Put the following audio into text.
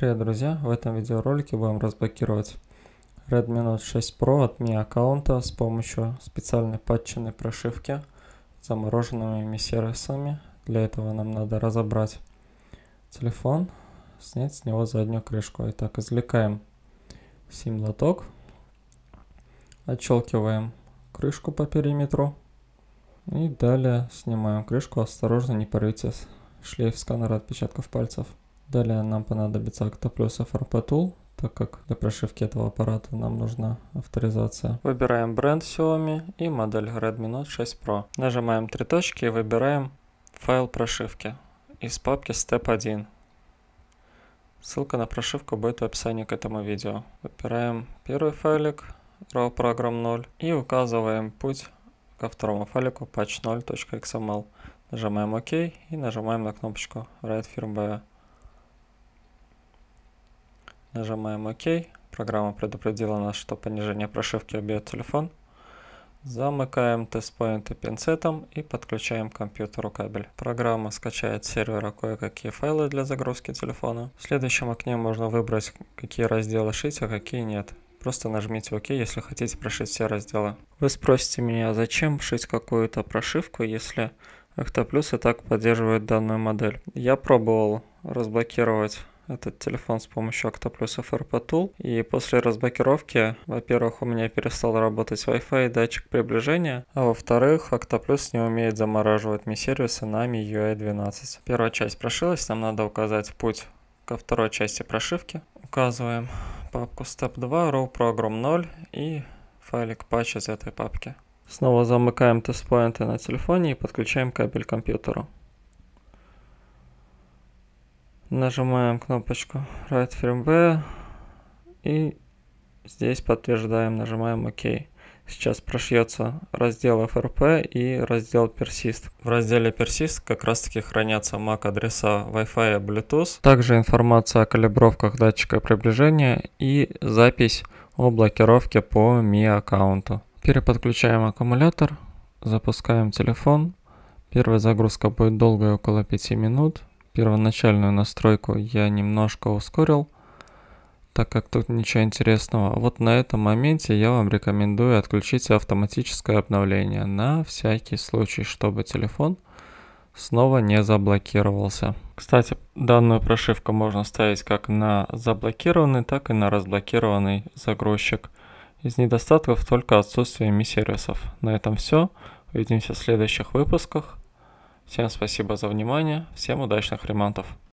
Привет, друзья! В этом видеоролике будем разблокировать Redmi Note 6 Pro от Mi аккаунта с помощью специальной патченной прошивки с замороженными сервисами. Для этого нам надо разобрать телефон, снять с него заднюю крышку. Итак, извлекаем сим-лоток, отщелкиваем крышку по периметру и далее снимаем крышку. Осторожно, не порвите шлейф сканера отпечатков пальцев. Далее нам понадобится Octoplus FRP Tool, так как для прошивки этого аппарата нам нужна авторизация. Выбираем бренд Xiaomi и модель Redmi Note 6 Pro. Нажимаем три точки и выбираем файл прошивки из папки Step 1. Ссылка на прошивку будет в описании к этому видео Выбираем первый файлик RAW Program 0 и указываем путь ко второму файлику patch0.xml. Эм нажимаем ОК и нажимаем на кнопочку Write Firmware. Нажимаем ОК. Программа предупредила нас, что понижение прошивки убьет телефон. Замыкаем тест и пинцетом и подключаем к компьютеру кабель. Программа скачает с сервера кое-какие файлы для загрузки телефона. В следующем окне можно выбрать, какие разделы шить, а какие нет. Просто нажмите ОК, если хотите прошить все разделы. Вы спросите меня, зачем шить какую-то прошивку, если Octoplus и так поддерживает данную модель. Я пробовал разблокировать этот телефон с помощью Octoplus FRP Tool. И после разблокировки, во-первых, у меня перестал работать Wi-Fi и датчик приближения, а во-вторых, Octoplus не умеет замораживать Mi сервисы на MIUI 12. Первая часть прошилась, нам надо указать путь ко второй части прошивки. Указываем папку Step 2, row program 0 и файлик patch из этой папки. Снова замыкаем тест-поинты на телефоне и подключаем кабель к компьютеру. Нажимаем кнопочку Write Firmware и здесь подтверждаем, нажимаем ОК. Сейчас прошьется раздел FRP и раздел Persist. В разделе Persist как раз таки хранятся MAC адреса Wi-Fi и Bluetooth, также информация о калибровках датчика приближения и запись о блокировке по Mi аккаунту. Переподключаем аккумулятор, запускаем телефон. Первая загрузка будет долгой, около 5 минут первоначальную настройку я немножко ускорил, так как тут ничего интересного. Вот на этом моменте я вам рекомендую отключить автоматическое обновление на всякий случай, чтобы телефон снова не заблокировался. Кстати, данную прошивку можно ставить как на заблокированный, так и на разблокированный загрузчик. Из недостатков только отсутствие ми-сервисов. На этом все. Увидимся в следующих выпусках. Всем спасибо за внимание, всем удачных ремонтов.